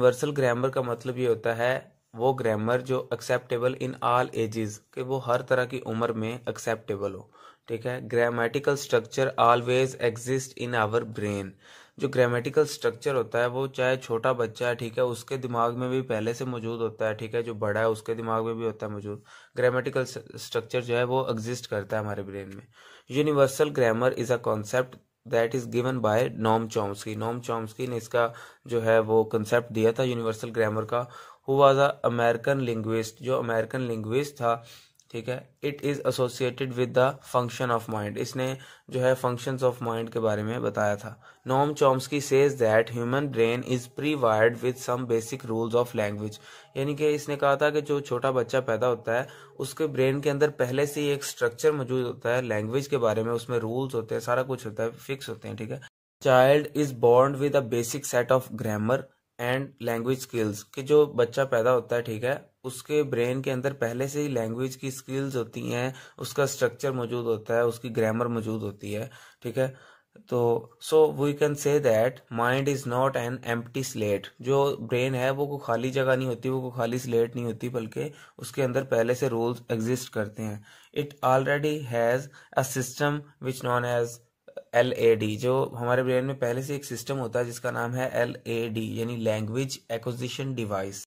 universal grammar का मतलब ये होता है वो ग्रामर जो एक्सेप्टेबल इन ऑल एजेस कि वो हर तरह की उम्र में एक्सेप्टेबल हो ठीक है grammatical structure always exist in our brain जो ग्रामेटिकल स्ट्रक्चर होता है वो चाहे छोटा बच्चा है ठीक है उसके दिमाग में भी पहले से मौजूद होता है ठीक है जो बड़ा है उसके दिमाग में भी होता है मौजूद ग्रामेटिकल स्ट्रक्चर जो है वो एग्जिस्ट करता है हमारे ब्रेन में universal grammar is a concept that is given by Noam Chomsky Noam Chomsky ने इसका जो है वो कंसेप्ट दिया था यूनिवर्सल ग्रामर का who was a American linguist जो अमेरिकन लिंग्विस्ट था ठीक है it is associated with the function of mind इसने जो है फंक्शन ऑफ माइंड के बारे में बताया था Noam Chomsky says that human brain is pre wired with some basic rules of language यानी कि इसने कहा था कि जो छोटा बच्चा पैदा होता है उसके ब्रेन के अंदर पहले से ही एक स्ट्रक्चर मौजूद होता है लैंग्वेज के बारे में उसमें रूल्स होते हैं सारा कुछ होता है फिक्स होते हैं ठीक है child is born with a basic set of grammar and language skills कि जो बच्चा पैदा होता है ठीक है उसके ब्रेन के अंदर पहले से ही लैंग्वेज की स्किल्स होती हैं उसका स्ट्रक्चर मौजूद होता है उसकी ग्रामर मौजूद होती है ठीक है तो so we can say that mind is not an empty slate जो ब्रेन है वो कोई खाली जगह नहीं होती वो कोई खाली स्लेट नहीं होती बल्कि उसके अंदर पहले से रूल्स एग्जिस्ट करते हैं it already has a system which known as L A D जो हमारे ब्रेन में पहले से एक सिस्टम होता है जिसका नाम है एल ए डी यानी language acquisition device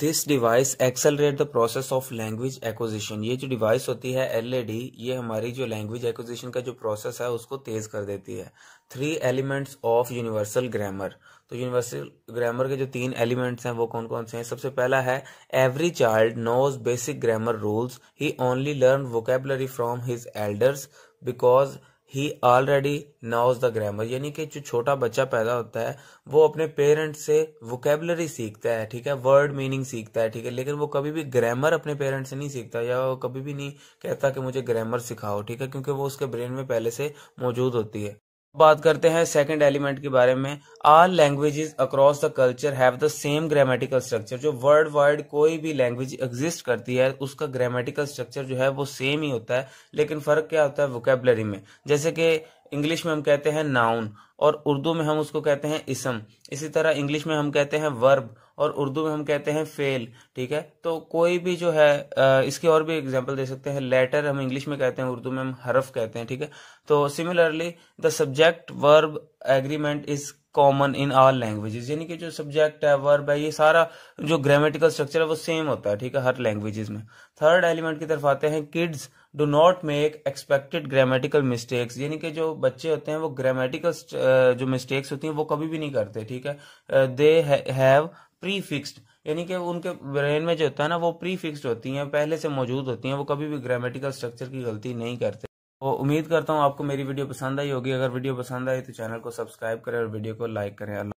this device accelerate the process of language acquisition ये जो डिवाइस होती है एलईडी ये हमारी जो लैंग्वेज एक्विजिशन का जो प्रोसेस है उसको तेज कर देती है three elements of universal grammar तो यूनिवर्सल ग्रामर के जो तीन एलिमेंट्स हैं वो कौन कौन से हैं सबसे पहला है every child knows basic grammar rules he only learn vocabulary from his elders because he already knows the grammar यानी कि जो छोटा बच्चा पैदा होता है वो अपने पेरेंट्स से वोकेबलरी सीखता है ठीक है वर्ड मीनिंग सीखता है ठीक है लेकिन वो कभी भी ग्रामर अपने पेरेंट्स से नहीं सीखता या वो कभी भी नहीं कहता कि मुझे ग्रामर सिखाओ ठीक है क्योंकि वो उसके ब्रेन में पहले से मौजूद होती है बात करते हैं सेकंड एलिमेंट के बारे में all languages across the culture have the same grammatical structure जो वर्ल्ड वाइड कोई भी लैंग्वेज एग्जिस्ट करती है उसका ग्रामेटिकल स्ट्रक्चर जो है वो सेम ही होता है लेकिन फर्क क्या होता है वोकेबलरी में जैसे कि इंग्लिश में हम कहते हैं नाउन और उर्दू में हम उसको कहते हैं इसम इसी तरह इंग्लिश में हम कहते हैं वर्ब और उर्दू में हम कहते हैं फेल ठीक है तो कोई भी जो है इसके और भी एग्जाम्पल दे सकते हैं लेटर हम इंग्लिश में कहते हैं उर्दू में हम हरफ कहते हैं ठीक है तो similarly the subject verb agreement is common in all languages यानी कि जो सब्जेक्ट है वर्ब है ये सारा जो ग्रामेटिकल स्ट्रक्चर है वो सेम होता है ठीक है हर लैंग्वेजेस में थर्ड एलिमेंट की तरफ आते हैं kids do not make expected grammatical mistakes यानी कि जो बच्चे होते हैं वो ग्रामेटिकल जो मिस्टेक्स होती हैं वो कभी भी नहीं करते ठीक है दे हैव प्री फिक्स्ड यानी कि उनके ब्रेन में जो होता है ना वो प्री फिक्स्ड होती हैं पहले से मौजूद होती हैं वो कभी भी ग्रामेटिकल स्ट्रक्चर की गलती नहीं करते तो उम्मीद करता हूँ आपको मेरी वीडियो पसंद आई होगी अगर वीडियो पसंद आई तो चैनल को सब्सक्राइब करें और वीडियो को लाइक करें